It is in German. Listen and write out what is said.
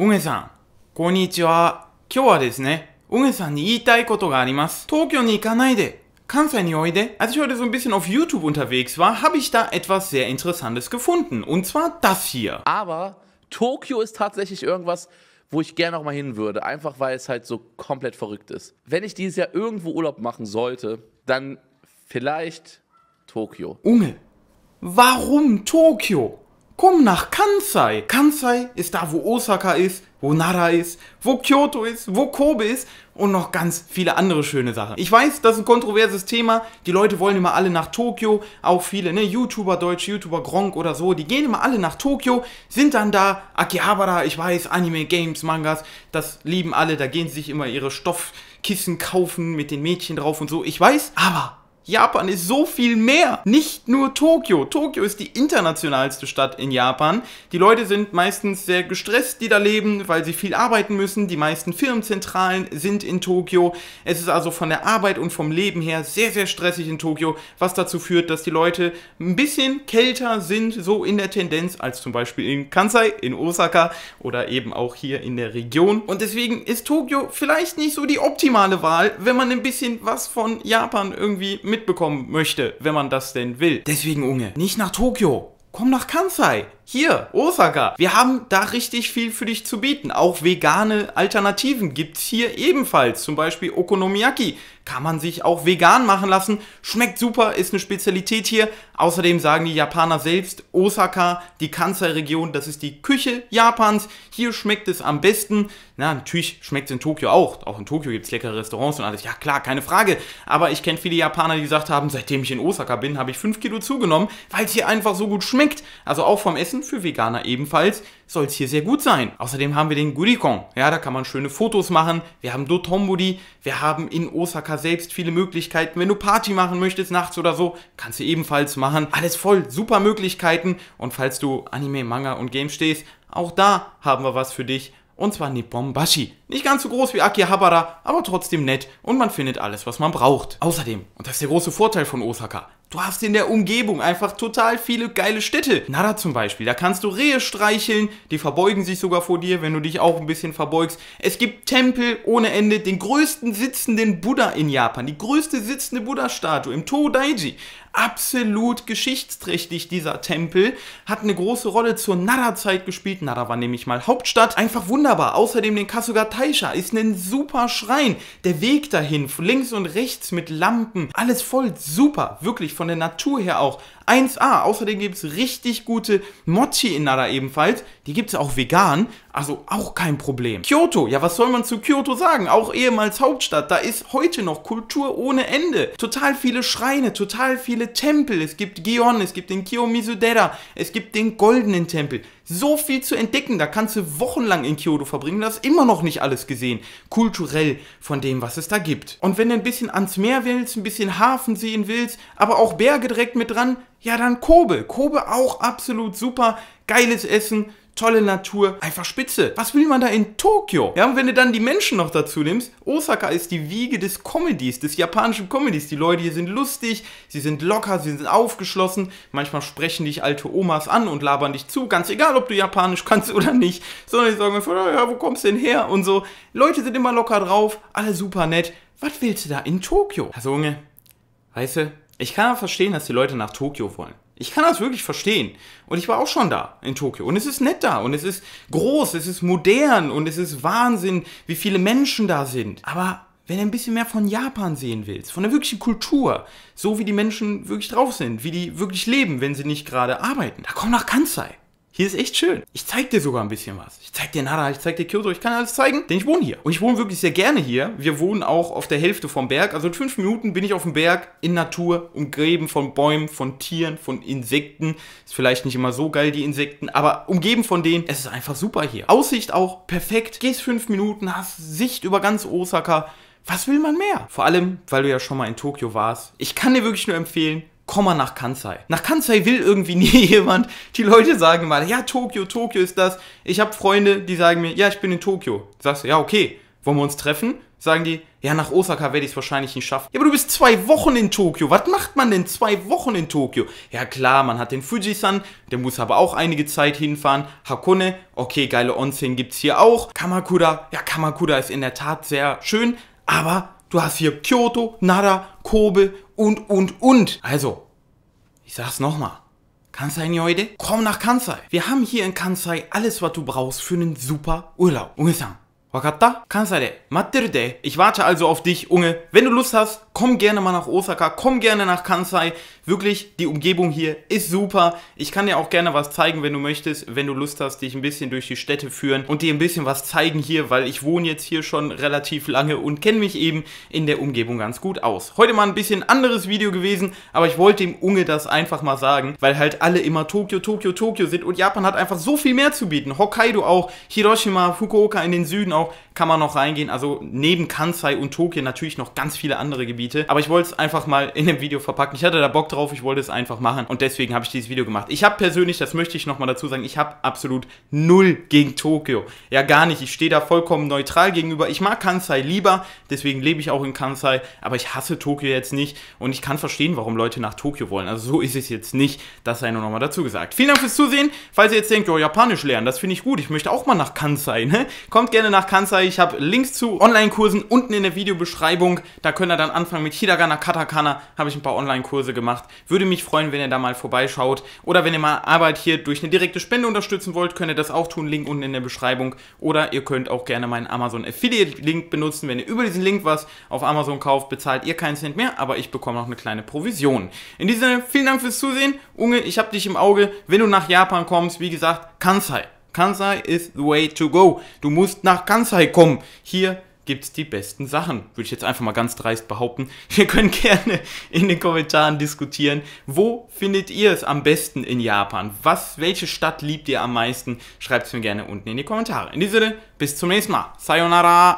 おげさん、こんにちは。今日はですね、おげさんに言いたいことがあります。東京に行かないで。Kansai Nioide, als ich heute so ein bisschen auf YouTube unterwegs war, habe ich da etwas sehr Interessantes gefunden. Und zwar das hier. Aber Tokio ist tatsächlich irgendwas, wo ich gerne nochmal hin würde. Einfach weil es halt so komplett verrückt ist. Wenn ich dieses Jahr irgendwo Urlaub machen sollte, dann vielleicht Tokio. Unge, warum Tokio? Komm nach Kansai. Kansai ist da, wo Osaka ist, wo Nara ist, wo Kyoto ist, wo Kobe ist und noch ganz viele andere schöne Sachen. Ich weiß, das ist ein kontroverses Thema. Die Leute wollen immer alle nach Tokio. Auch viele, ne, YouTuber, deutsche YouTuber, Gronk oder so, die gehen immer alle nach Tokio, sind dann da. Akihabara, ich weiß, Anime, Games, Mangas, das lieben alle. Da gehen sie sich immer ihre Stoffkissen kaufen mit den Mädchen drauf und so. Ich weiß, aber Japan ist so viel mehr. Nicht nur Tokio. Tokio ist die internationalste Stadt in Japan. Die Leute sind meistens sehr gestresst, die da leben, weil sie viel arbeiten müssen. Die meisten Firmenzentralen sind in Tokio. Es ist also von der Arbeit und vom Leben her sehr, sehr stressig in Tokio, was dazu führt, dass die Leute ein bisschen kälter sind, so in der Tendenz, als zum Beispiel in Kansai, in Osaka oder eben auch hier in der Region. Und deswegen ist Tokio vielleicht nicht so die optimale Wahl, wenn man ein bisschen was von Japan irgendwie mit mitbekommen möchte, wenn man das denn will. Deswegen, Unge, nicht nach Tokio. Komm nach Kansai. Hier, Osaka. Wir haben da richtig viel für dich zu bieten. Auch vegane Alternativen gibt es hier ebenfalls. Zum Beispiel Okonomiyaki kann man sich auch vegan machen lassen. Schmeckt super, ist eine Spezialität hier. Außerdem sagen die Japaner selbst, Osaka, die Kansai-Region, das ist die Küche Japans. Hier schmeckt es am besten. Na, natürlich schmeckt es in Tokio auch. Auch in Tokio gibt es leckere Restaurants und alles. Ja, klar, keine Frage. Aber ich kenne viele Japaner, die gesagt haben, seitdem ich in Osaka bin, habe ich 5 Kilo zugenommen, weil es hier einfach so gut schmeckt. Also auch vom Essen für Veganer ebenfalls soll es hier sehr gut sein. Außerdem haben wir den Gurikon. Ja, da kann man schöne Fotos machen. Wir haben Dotonburi. Wir haben in Osaka selbst viele Möglichkeiten. Wenn du Party machen möchtest, nachts oder so, kannst du ebenfalls machen. Alles voll super Möglichkeiten. Und falls du Anime, Manga und Games stehst, auch da haben wir was für dich. Und zwar Nippon Bashi. Nicht ganz so groß wie Akihabara, aber trotzdem nett und man findet alles, was man braucht. Außerdem, und das ist der große Vorteil von Osaka, du hast in der Umgebung einfach total viele geile Städte. Nada zum Beispiel, da kannst du Rehe streicheln, die verbeugen sich sogar vor dir, wenn du dich auch ein bisschen verbeugst. Es gibt Tempel ohne Ende, den größten sitzenden Buddha in Japan, die größte sitzende Buddha-Statue im Todaiji. Absolut geschichtsträchtig dieser Tempel, hat eine große Rolle zur Nara-Zeit gespielt. Nara war nämlich mal Hauptstadt. Einfach wunderbar. Außerdem den Kasugata Taisha ist ein super Schrein. Der Weg dahin, links und rechts mit Lampen, alles voll super. Wirklich von der Natur her auch. 1A. Außerdem gibt es richtig gute Mochi in Nada ebenfalls. Die gibt es auch vegan, also auch kein Problem. Kyoto, ja was soll man zu Kyoto sagen? Auch ehemals Hauptstadt, da ist heute noch Kultur ohne Ende. Total viele Schreine, total viele Tempel. Es gibt Gion, es gibt den Kiyomizu-dera, es gibt den Goldenen Tempel. So viel zu entdecken, da kannst du wochenlang in Kyoto verbringen, du hast immer noch nicht alles gesehen, kulturell von dem, was es da gibt. Und wenn du ein bisschen ans Meer willst, ein bisschen Hafen sehen willst, aber auch Berge direkt mit dran, ja, dann Kobe. Kobe auch absolut super. Geiles Essen, tolle Natur, einfach spitze. Was will man da in Tokio? Ja, und wenn du dann die Menschen noch dazu nimmst, Osaka ist die Wiege des Comedies, des japanischen Comedies. Die Leute hier sind lustig, sie sind locker, sie sind aufgeschlossen. Manchmal sprechen dich alte Omas an und labern dich zu, ganz egal, ob du Japanisch kannst oder nicht. Sondern die sagen einfach, ja, wo kommst du denn her? Und so. Leute sind immer locker drauf, alle super nett. Was willst du da in Tokio? Also Junge, weißt du, ich kann verstehen, dass die Leute nach Tokio wollen. Ich kann das wirklich verstehen. Und ich war auch schon da in Tokio. Und es ist nett da. Und es ist groß, es ist modern und es ist Wahnsinn, wie viele Menschen da sind. Aber wenn du ein bisschen mehr von Japan sehen willst, von der wirklichen Kultur, so wie die Menschen wirklich drauf sind, wie die wirklich leben, wenn sie nicht gerade arbeiten, da komm nach Kansai. Hier ist echt schön. Ich zeig dir sogar ein bisschen was. Ich zeig dir Nara, ich zeig dir Kyoto, ich kann alles zeigen, denn ich wohne hier. Und ich wohne wirklich sehr gerne hier. Wir wohnen auch auf der Hälfte vom Berg. Also in fünf Minuten bin ich auf dem Berg, in Natur, umgeben von Bäumen, von Tieren, von Insekten. Ist vielleicht nicht immer so geil, die Insekten, aber umgeben von denen. Es ist einfach super hier. Aussicht auch perfekt. Gehst fünf Minuten, hast Sicht über ganz Osaka. Was will man mehr? Vor allem, weil du ja schon mal in Tokio warst. Ich kann dir wirklich nur empfehlen, komm mal nach Kansai. Nach Kansai will irgendwie nie jemand. Die Leute sagen mal, ja, Tokio, Tokio ist das. Ich habe Freunde, die sagen mir, ja, ich bin in Tokio. Sagst du, ja, okay, wollen wir uns treffen? Sagen die, ja, nach Osaka werde ich es wahrscheinlich nicht schaffen. Ja, aber du bist zwei Wochen in Tokio. Was macht man denn zwei Wochen in Tokio? Ja, klar, man hat den Fujisan, der muss aber auch einige Zeit hinfahren. Hakone, okay, geile Onsen gibt es hier auch. Kamakura, ja, Kamakura ist in der Tat sehr schön, aber du hast hier Kyoto, Nara, Kobe und, und, und. Also, ich sag's nochmal. Kansai Nyoide, komm nach Kansai. Wir haben hier in Kansai alles, was du brauchst für einen super Urlaub. Unge-san, wakatta? Kansai de, matteru de. Ich warte also auf dich, Unge. Wenn du Lust hast, komm gerne mal nach Osaka, komm gerne nach Kansai. Wirklich, die Umgebung hier ist super. Ich kann dir auch gerne was zeigen, wenn du möchtest, wenn du Lust hast, dich ein bisschen durch die Städte führen und dir ein bisschen was zeigen hier, weil ich wohne jetzt hier schon relativ lange und kenne mich eben in der Umgebung ganz gut aus. Heute mal ein bisschen anderes Video gewesen, aber ich wollte dem Unge das einfach mal sagen, weil halt alle immer Tokio, Tokio, Tokio sind und Japan hat einfach so viel mehr zu bieten. Hokkaido auch, Hiroshima, Fukuoka in den Süden auch, kann man noch reingehen. Also neben Kansai und Tokio natürlich noch ganz viele andere Gebiete anbiete. Aber ich wollte es einfach mal in dem Video verpacken. Ich hatte da Bock drauf, ich wollte es einfach machen und deswegen habe ich dieses Video gemacht. Ich habe persönlich, das möchte ich nochmal dazu sagen, ich habe absolut null gegen Tokio. Ja, gar nicht. Ich stehe da vollkommen neutral gegenüber. Ich mag Kansai lieber, deswegen lebe ich auch in Kansai, aber ich hasse Tokio jetzt nicht und ich kann verstehen, warum Leute nach Tokio wollen. Also so ist es jetzt nicht. Das sei nur nochmal dazu gesagt. Vielen Dank fürs Zusehen. Falls ihr jetzt denkt, oh, Japanisch lernen, das finde ich gut. Ich möchte auch mal nach Kansai, ne? Kommt gerne nach Kansai. Ich habe Links zu Online-Kursen unten in der Videobeschreibung. Da könnt ihr dann anfangen Umgang mit Hidagana, Katakana habe ich ein paar Online-Kurse gemacht. Würde mich freuen, wenn ihr da mal vorbeischaut. Oder wenn ihr mal Arbeit hier durch eine direkte Spende unterstützen wollt, könnt ihr das auch tun. Link unten in der Beschreibung. Oder ihr könnt auch gerne meinen Amazon Affiliate-Link benutzen. Wenn ihr über diesen Link was auf Amazon kauft, bezahlt ihr keinen Cent mehr, aber ich bekomme noch eine kleine Provision. In diesem Sinne, vielen Dank fürs Zusehen. Unge, ich habe dich im Auge. Wenn du nach Japan kommst, wie gesagt, Kansai. Kansai is the way to go. Du musst nach Kansai kommen. Hier gibt's die besten Sachen. Würde ich jetzt einfach mal ganz dreist behaupten. Wir können gerne in den Kommentaren diskutieren. Wo findet ihr es am besten in Japan? Was, welche Stadt liebt ihr am meisten? Schreibt's mir gerne unten in die Kommentare. In diesem Sinne, bis zum nächsten Mal. Sayonara!